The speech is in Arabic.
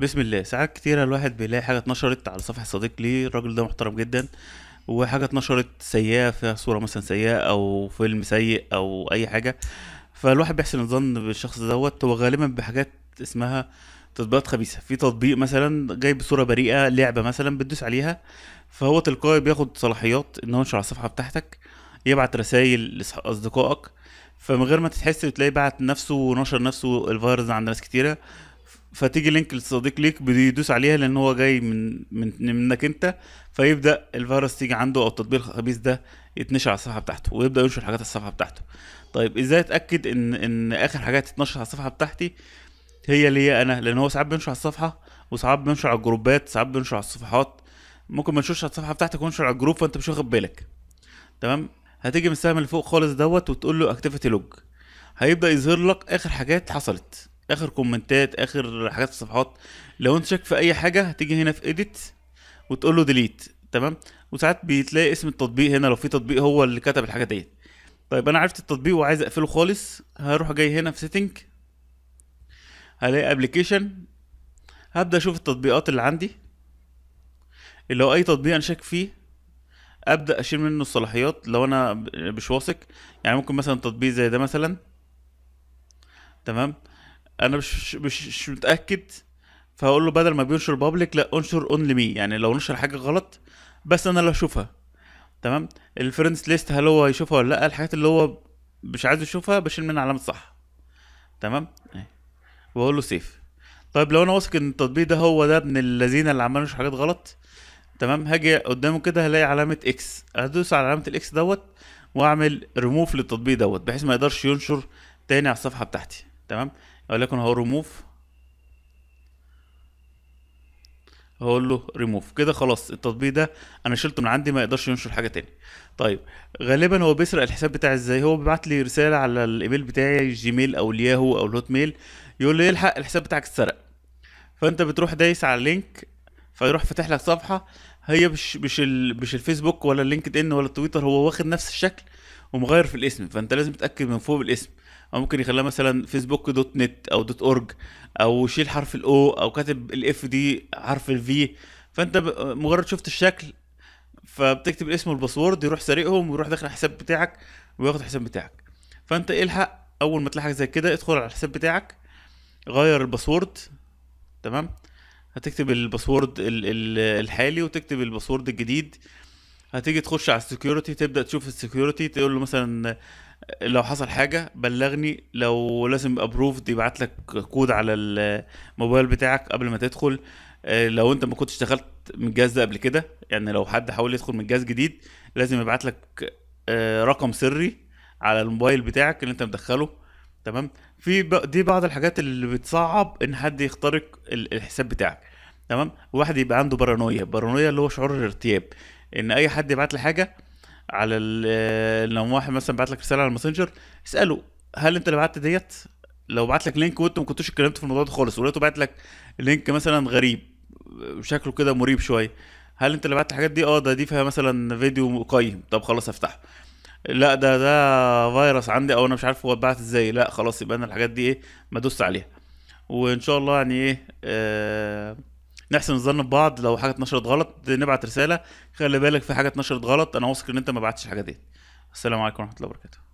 بسم الله ساعات كتيرة الواحد بيلاقي حاجة اتنشرت على صفحة صديق ليه الراجل ده محترم جدا وحاجة اتنشرت سيئة فيها صورة مثلا سيئة أو فيلم سيء أو أي حاجة فالواحد بيحسن الظن بالشخص دوت هو غالبا بحاجات اسمها تطبيقات خبيثة في تطبيق مثلا جايب صورة بريئة لعبة مثلا بتدوس عليها فهو تلقائي بياخد صلاحيات إن هو ينشر على الصفحة بتاعتك يبعت رسايل لأصدقائك فمن غير ما تتحس بتلاقي بعت نفسه ونشر نفسه الفيروس عند ناس كتيرة فتيجي لينك لصديق ليك بيدوس عليها لان هو جاي من, من منك انت فيبدا الفيروس تيجي عنده او التطبيق الخبيث ده يتنشر على الصفحه بتاعته ويبدا ينشر حاجات على الصفحه بتاعته طيب ازاي اتاكد ان ان اخر حاجات تتنشر على الصفحه بتاعتي هي اللي هي انا لان هو ساعات بينشر على الصفحه وساعات بينشر على الجروبات ساعات بينشر على الصفحات ممكن ما ينشرش على الصفحه بتاعتك وينشر على الجروب فانت مش واخد بالك تمام هتيجي من السهم اللي فوق خالص دوت وتقول له اكتيفيتي لوج هيبدا يظهر لك اخر حاجات حصلت اخر كومنتات اخر حاجات الصفحات لو انت شاك في اي حاجه هتيجي هنا في اديت وتقول له ديليت تمام وساعات بتلاقي اسم التطبيق هنا لو في تطبيق هو اللي كتب الحاجه ديت طيب انا عرفت التطبيق وعايز اقفله خالص هروح جاي هنا في سيتنج هلاقي ابلكيشن هبدا اشوف التطبيقات اللي عندي اللي هو اي تطبيق انا شاك فيه ابدا اشيل منه الصلاحيات لو انا مش واثق يعني ممكن مثلا تطبيق زي ده مثلا تمام انا مش مش, مش متاكد فهقول له بدل ما بينشر بابليك لا انشر اونلي مي يعني لو نشر حاجه غلط بس انا اللي هشوفها تمام الفريندز ليست هل هو يشوفها ولا لا الحاجات اللي هو مش عايز يشوفها بشيل منها علامه صح تمام إيه. واقول له سيف طيب لو انا واثق ان التطبيق ده هو ده ابن الذين اللي عمال حاجات غلط تمام هاجي قدامه كده هلاقي علامه اكس هدوس على علامه الاكس دوت واعمل ريموف للتطبيق دوت بحيث ما يقدرش ينشر تاني على الصفحه بتاعتي تمام اقول لكم هو ريموف هقول له ريموف كده خلاص التطبيق ده انا شلته من عندي ما يقدرش ينشر حاجه تاني طيب غالبا هو بيسرق الحساب بتاعي ازاي هو بيبعت لي رساله على الايميل بتاعي جيميل او الياهو او الهوت ميل يقول لي الحق الحساب بتاعك اتسرق فانت بتروح دايس على اللينك فيروح فاتح لك صفحه هي مش مش مش الفيسبوك ولا اللينكد ان ولا التويتر هو واخد نفس الشكل ومغير في الاسم فانت لازم تتاكد من فوق الاسم او ممكن يخليها مثلا فيسبوك دوت نت او دوت اورج او شيل حرف الاو او كاتب الاف دي حرف الفي فانت مجرد شفت الشكل فبتكتب الاسم والباسورد يروح سارقهم ويروح داخل الحساب بتاعك وياخد الحساب بتاعك فانت الحق اول ما تلاقي زي كده ادخل على الحساب بتاعك غير الباسورد تمام هتكتب الباسورد الحالي وتكتب الباسورد الجديد هتيجي تخش على السكيورتي تبدا تشوف السكيورتي تقول له مثلا لو حصل حاجه بلغني لو لازم ابروفد يبعت لك كود على الموبايل بتاعك قبل ما تدخل آه، لو انت ما كنتش دخلت من الجهاز ده قبل كده يعني لو حد حاول يدخل من جهاز جديد لازم يبعت لك آه، رقم سري على الموبايل بتاعك اللي انت مدخله تمام في دي بعض الحاجات اللي بتصعب ان حد يخترق الحساب بتاعك تمام واحد يبقى عنده بارانويا بارانويا اللي هو شعور الارتياب ان اي حد يبعت لي حاجه على آه، لو واحد مثلا بعت لك رساله على الماسنجر اساله هل انت اللي بعت ديت لو بعت لك لينك وانت ما كنتوش اتكلمت في الموضوع ده خالص ولقيته بعت لك لينك مثلا غريب شكله كده مريب شويه هل انت اللي بعت الحاجات دي اه ده دي فيها مثلا فيديو قيم طب خلاص افتحه لا ده ده فيروس عندي او انا مش عارف هو اتبعت ازاي لا خلاص يبقى انا الحاجات دي ايه ما ادوس عليها وان شاء الله يعني ايه آه نحسن الظن ببعض لو حاجه اتنشرت غلط نبعت رساله خلي بالك في حاجه اتنشرت غلط انا واثق ان انت ما بعتش الحاجه دي السلام عليكم ورحمه الله وبركاته